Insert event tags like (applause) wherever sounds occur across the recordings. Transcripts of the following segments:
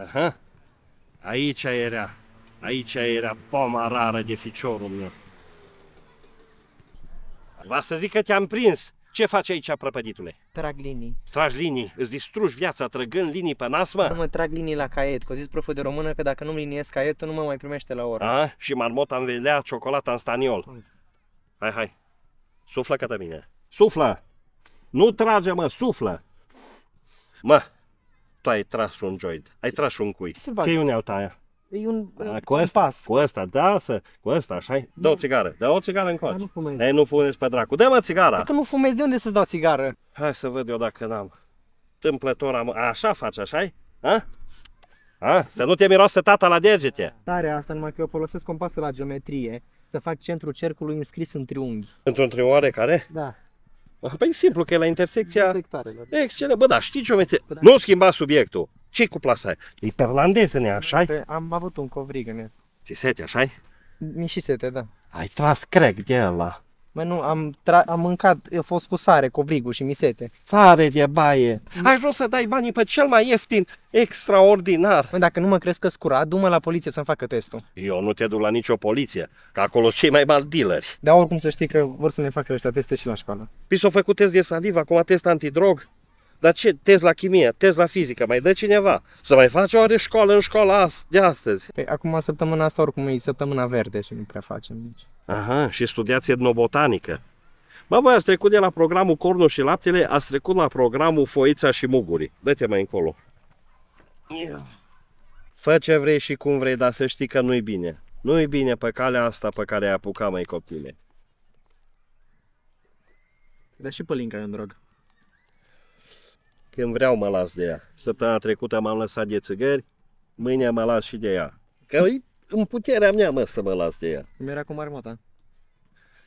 Aha. Aici era. Aici era poma rară de ficiorul meu. Vă să zic că te-am prins. Ce faci aici, prăpăditule? Trag linii. Tragi linii? Îți distrugi viața trăgând linii pe nasmă? Nu mă trag linii la caiet, că zis proful de română că dacă nu-mi liniez caietul, nu mă mai primește la oră. A, și marmota în velea, ciocolata în staniol. Mm. Hai, hai. Suflă către mine. Suflă! Nu trage, mă, suflă! Mă, tu ai tras un joint, ai tras un cui. Se bagă. Ce e unealta aia? E un, A, cu asta, pas. Cu asta, da, să, cu asta, așa Dă o țigară, dă o țigară în coace. Nu fumezi. Ei, nu fumezi pe dracu. Dă-mă țigara. Dacă nu fumezi, de unde să-ți dau țigară? Hai să văd eu dacă n-am. Tâmplător am, așa faci, așa -i? A? A? Să nu te miroase tata la degete. Tare asta, numai că eu folosesc compasul la geometrie să fac centrul cercului înscris în triunghi. Într-un triunghi care? Da. Păi simplu, că e la intersecția... Da. Excelent, bă, da, știi ce o meserie? da. Nu schimba subiectul. ce cu plasa aia? E perlandeză, ne așa păi, Am avut un covrig în el. Ți sete, așa -i? Mi și sete, da. Ai tras creg de ăla. Mă, nu, am, tra- am mâncat, a fost cu sare, covrigul și misete. Sare de baie! Mm. Ai vrut să dai banii pe cel mai ieftin, extraordinar! Mă, dacă nu mă crezi că curat, du-mă la poliție să-mi facă testul. Eu nu te duc la nicio poliție, că acolo sunt cei mai mari dealeri. Dar oricum să știi că vor să ne facă ăștia teste și la școală. Păi s-au făcut test de salivă, acum test antidrog. Dar ce? Test la chimie, test la fizică, mai dă cineva. Să mai face oare școală în școala de astăzi. Păi acum săptămâna asta oricum e săptămâna verde și nu prea facem nici. Deci- Aha, și studiați etnobotanică. Mă, voi ați trecut de la programul Cornul și Laptele, ați trecut la programul Foița și Mugurii. Dă-te mai încolo. Yeah. Fă ce vrei și cum vrei, dar să știi că nu-i bine. Nu-i bine pe calea asta pe care ai apucat, mai copile. Dar și pe linca în drog. Când vreau mă las de ea. Săptămâna trecută m-am lăsat de țigări, mâine mă las și de ea. Că în puterea mea, mă, să mă las de ea. Îmi era cu marmota.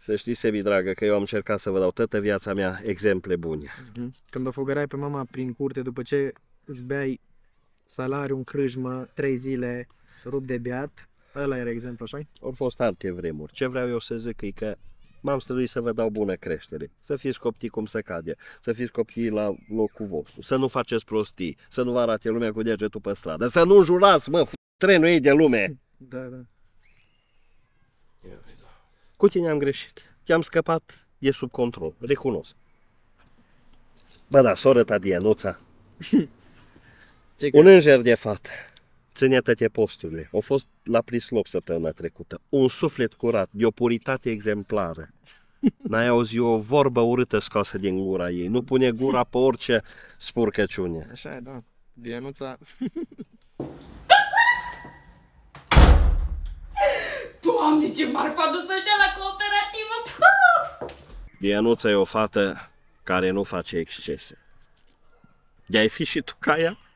Să știi, Sebi, dragă, că eu am încercat să vă dau toată viața mea exemple bune. Mhm. Când o fugărai pe mama prin curte după ce îți beai salariu în crâjmă, trei zile, rup de beat, ăla era exemplu, așa Au fost alte vremuri. Ce vreau eu să zic e că m-am străduit să vă dau bună creștere, să fiți copii cum se cade, să fiți copii la locul vostru, să nu faceți prostii, să nu vă arate lumea cu degetul pe stradă, să nu jurați, mă, trenul ei de lume! Da, da. Cu tine am greșit. Te-am scăpat E sub control, recunosc. Bă, da, soră ta Dianuța. (laughs) Un înger de fată. Ține toate posturile. Au fost la prislop săptămâna trecută. Un suflet curat, de o puritate exemplară. (laughs) N-ai auzit o vorbă urâtă scoasă din gura ei. Nu pune gura pe orice spurcăciune. Așa e, da. Dianuța... (laughs) Doamne, ce marfa ar dus ăștia la cooperativă! Dianuța e o fată care nu face excese. De-ai fi și tu ca ea?